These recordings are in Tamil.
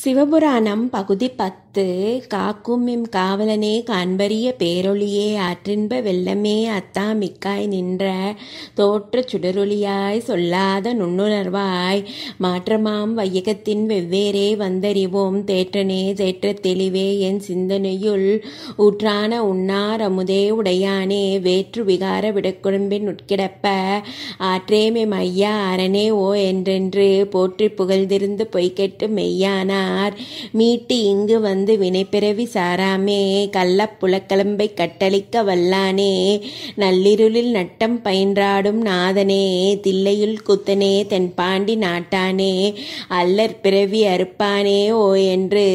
சிவபுராணம் பகுதி பத் அத்து காக்கும் இம் காவலனே காண்பரிய பேரொழியே ஆற்றின்ப வெள்ளமே அத்தா மிக்காய் நின்ற தோற்ற சுடரொளியாய் சொல்லாத நுண்ணுணர்வாய் மாற்றமாம் வையகத்தின் வெவ்வேறே வந்தறிவோம் தேற்றனே தேற்ற தெளிவே என் சிந்தனையுள் ஊற்றான உண்ணார் அமுதே உடையானே வேற்று விகார விடக்குழம்பின் உட்கிடப்ப ஆற்றேமே மையா அரணே ஓ என்றென்று போற்றி புகழ்ந்திருந்து பொய்கெட்டு மெய்யானார் மீட்டு இங்கு வந்து வந்து வினைப்பிறவி சாராமே கள்ளப்புலக்கிழம்பை கட்டளிக்க வல்லானே நள்ளிருளில் நட்டம் பயின்றாடும் நாதனே தில்லையுள் குத்தனே தென்பாண்டி நாட்டானே அல்லற் பிறவி அறுப்பானே ஓ என்று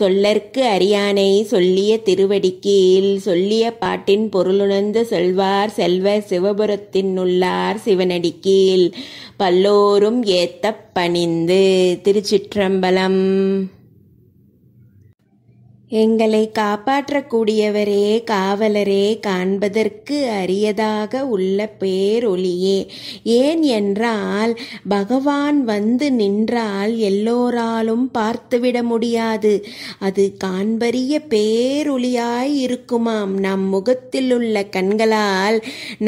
சொல்லற்கு அறியானை சொல்லிய திருவடிக்கீழ் சொல்லிய பாட்டின் பொருளுணர்ந்து சொல்வார் செல்வ சிவபுரத்தின் உள்ளார் சிவனடிக்கீழ் பல்லோரும் ஏத்த பணிந்து திருச்சிற்றம்பலம் எங்களை காப்பாற்றக்கூடியவரே காவலரே காண்பதற்கு அரியதாக உள்ள பேரொலியே ஏன் என்றால் பகவான் வந்து நின்றால் எல்லோராலும் பார்த்துவிட முடியாது அது காண்பரிய பேரொலியாய் இருக்குமாம் நம் முகத்தில் உள்ள கண்களால்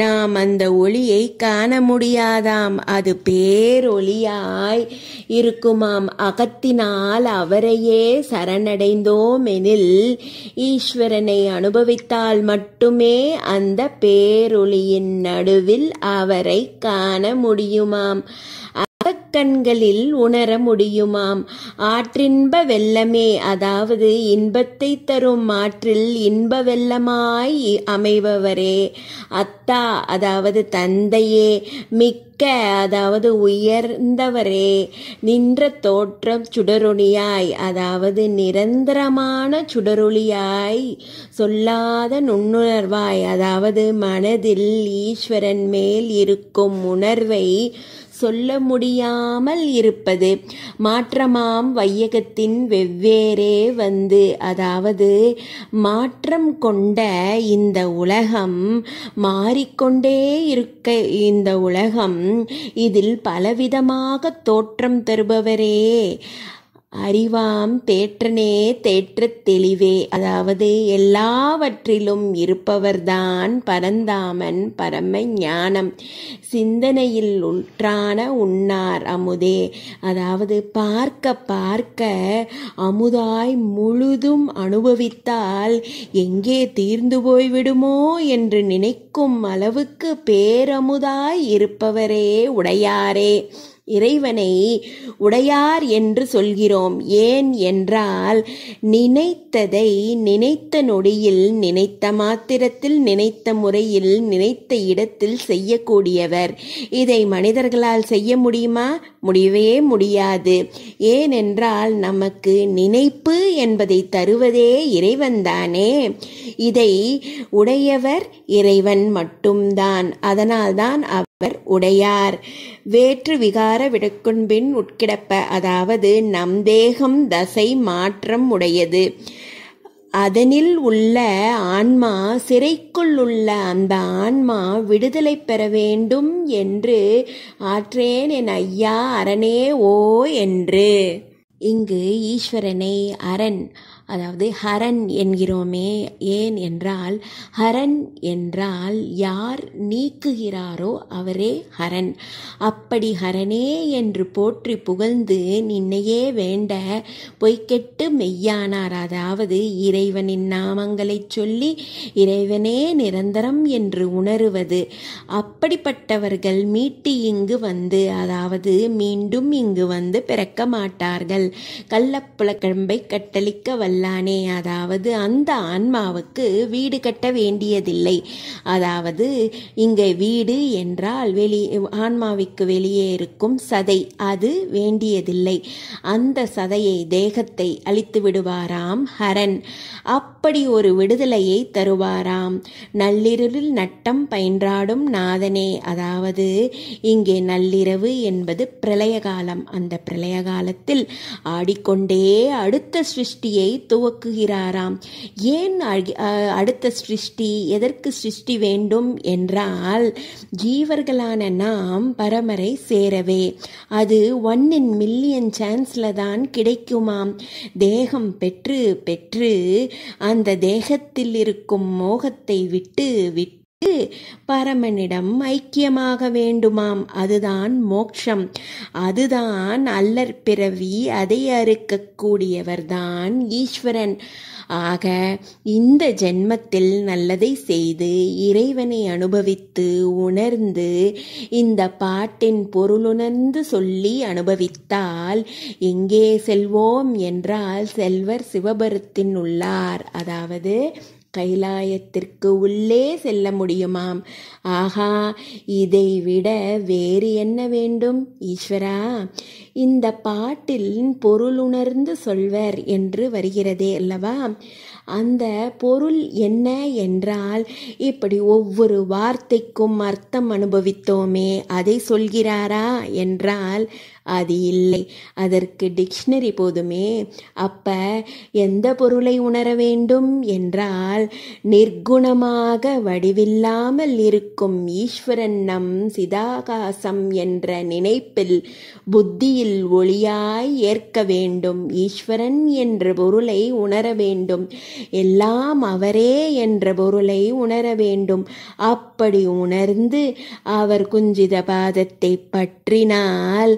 நாம் அந்த ஒளியை காண முடியாதாம் அது பேரொலியாய் இருக்குமாம் அகத்தினால் அவரையே சரணடைந்தோம் எனில் மனதில் ஈஸ்வரனை அனுபவித்தால் மட்டுமே அந்த பேரொளியின் நடுவில் அவரை காண முடியுமாம் கண்களில் உணர முடியுமாம் ஆற்றின்ப வெள்ளமே அதாவது இன்பத்தை தரும் ஆற்றில் இன்ப வெள்ளமாய் அமைபவரே அத்தா அதாவது தந்தையே மிக்க அதாவது உயர்ந்தவரே நின்ற தோற்றம் சுடரொளியாய் அதாவது நிரந்தரமான சுடரொளியாய் சொல்லாத நுண்ணுணர்வாய் அதாவது மனதில் ஈஸ்வரன் மேல் இருக்கும் உணர்வை சொல்ல முடியாமல் இருப்பது மாற்றமாம் வையகத்தின் வெவ்வேறே வந்து அதாவது மாற்றம் கொண்ட இந்த உலகம் மாறிக்கொண்டே இருக்க இந்த உலகம் இதில் பலவிதமாக தோற்றம் தருபவரே அறிவாம் தேற்றனே தேற்றத் தெளிவே அதாவது எல்லாவற்றிலும் இருப்பவர்தான் பரந்தாமன் பரம ஞானம் சிந்தனையில் உற்றான உண்ணார் அமுதே அதாவது பார்க்க பார்க்க அமுதாய் முழுதும் அனுபவித்தால் எங்கே தீர்ந்து போய்விடுமோ என்று நினைக்கும் அளவுக்கு பேரமுதாய் இருப்பவரே உடையாரே இறைவனை உடையார் என்று சொல்கிறோம் ஏன் என்றால் நினைத்ததை நினைத்த நொடியில் நினைத்த மாத்திரத்தில் நினைத்த முறையில் நினைத்த இடத்தில் செய்யக்கூடியவர் இதை மனிதர்களால் செய்ய முடியுமா முடியவே முடியாது ஏனென்றால் நமக்கு நினைப்பு என்பதை தருவதே இறைவன்தானே இதை உடையவர் இறைவன் மட்டும்தான் அதனால்தான் அவர் உடையார் வேற்று விகார விடுக்குன்பின் உட்கிடப்ப அதாவது நம் தேகம் தசை மாற்றம் உடையது அதனில் உள்ள ஆன்மா சிறைக்குள் உள்ள அந்த ஆன்மா விடுதலை பெற வேண்டும் என்று ஆற்றேன் என் ஐயா அரணே ஓ என்று இங்கு ஈஸ்வரனை அரண் அதாவது ஹரன் என்கிறோமே ஏன் என்றால் ஹரன் என்றால் யார் நீக்குகிறாரோ அவரே ஹரன் அப்படி ஹரனே என்று போற்றி புகழ்ந்து நின்னையே வேண்ட பொய்க்கெட்டு மெய்யானார் அதாவது இறைவனின் நாமங்களை சொல்லி இறைவனே நிரந்தரம் என்று உணருவது அப்படிப்பட்டவர்கள் மீட்டு இங்கு வந்து அதாவது மீண்டும் இங்கு வந்து பிறக்க மாட்டார்கள் கள்ளப்புலக்கிழம்பை கட்டளிக்க வல்ல வல்லானே அதாவது அந்த ஆன்மாவுக்கு வீடு கட்ட வேண்டியதில்லை அதாவது இங்கே வீடு என்றால் வெளி ஆன்மாவிற்கு வெளியே இருக்கும் சதை அது வேண்டியதில்லை அந்த சதையை தேகத்தை அழித்து விடுவாராம் ஹரன் அப்படி ஒரு விடுதலையை தருவாராம் நள்ளிரவில் நட்டம் பயின்றாடும் நாதனே அதாவது இங்கே நள்ளிரவு என்பது பிரளய காலம் அந்த பிரளய காலத்தில் ஆடிக்கொண்டே அடுத்த சிருஷ்டியை துவக்குகிறாராம் ஏன் அடுத்த சிருஷ்டி எதற்கு சிருஷ்டி வேண்டும் என்றால் ஜீவர்களான நாம் பரமரை சேரவே அது ஒன் இன் மில்லியன் சான்ஸில் தான் கிடைக்குமாம் தேகம் பெற்று பெற்று அந்த தேகத்தில் இருக்கும் மோகத்தை விட்டு விட்டு பரமனிடம் ஐக்கியமாக வேண்டுமாம் அதுதான் மோக்ஷம் அதுதான் அல்லற் பிறவி அதை அறுக்கக்கூடியவர்தான் ஈஸ்வரன் ஆக இந்த ஜென்மத்தில் நல்லதை செய்து இறைவனை அனுபவித்து உணர்ந்து இந்த பாட்டின் பொருளுணர்ந்து சொல்லி அனுபவித்தால் எங்கே செல்வோம் என்றால் செல்வர் சிவபருத்தின் உள்ளார் அதாவது கைலாயத்திற்கு உள்ளே செல்ல முடியுமாம் ஆஹா இதை விட வேறு என்ன வேண்டும் ஈஸ்வரா இந்த பாட்டில் பொருளுணர்ந்து சொல்வர் என்று வருகிறதே அல்லவா அந்த பொருள் என்ன என்றால் இப்படி ஒவ்வொரு வார்த்தைக்கும் அர்த்தம் அனுபவித்தோமே அதை சொல்கிறாரா என்றால் அது இல்லை அதற்கு டிக்ஷனரி போதுமே அப்ப எந்த பொருளை உணர வேண்டும் என்றால் நிர்குணமாக வடிவில்லாமல் இருக்கும் ஈஸ்வரன் நம் சிதாகாசம் என்ற நினைப்பில் புத்தியில் ஒளியாய் ஏற்க வேண்டும் ஈஸ்வரன் என்ற பொருளை உணர வேண்டும் எல்லாம் அவரே என்ற பொருளை உணர வேண்டும் அப்படி உணர்ந்து அவர் குஞ்சித பாதத்தை பற்றினால்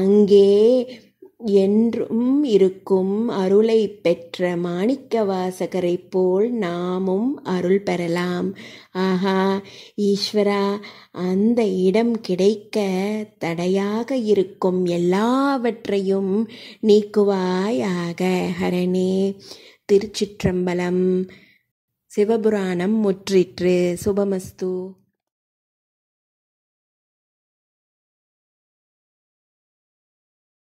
அங்கே என்றும் இருக்கும் அருளை பெற்ற மாணிக்க வாசகரை போல் நாமும் அருள் பெறலாம் ஆஹா ஈஸ்வரா அந்த இடம் கிடைக்க தடையாக இருக்கும் எல்லாவற்றையும் நீக்குவாயாக ஹரணே திருச்சிற்றம்பலம் சிவபுராணம் முற்றிற்று சுபமஸ்து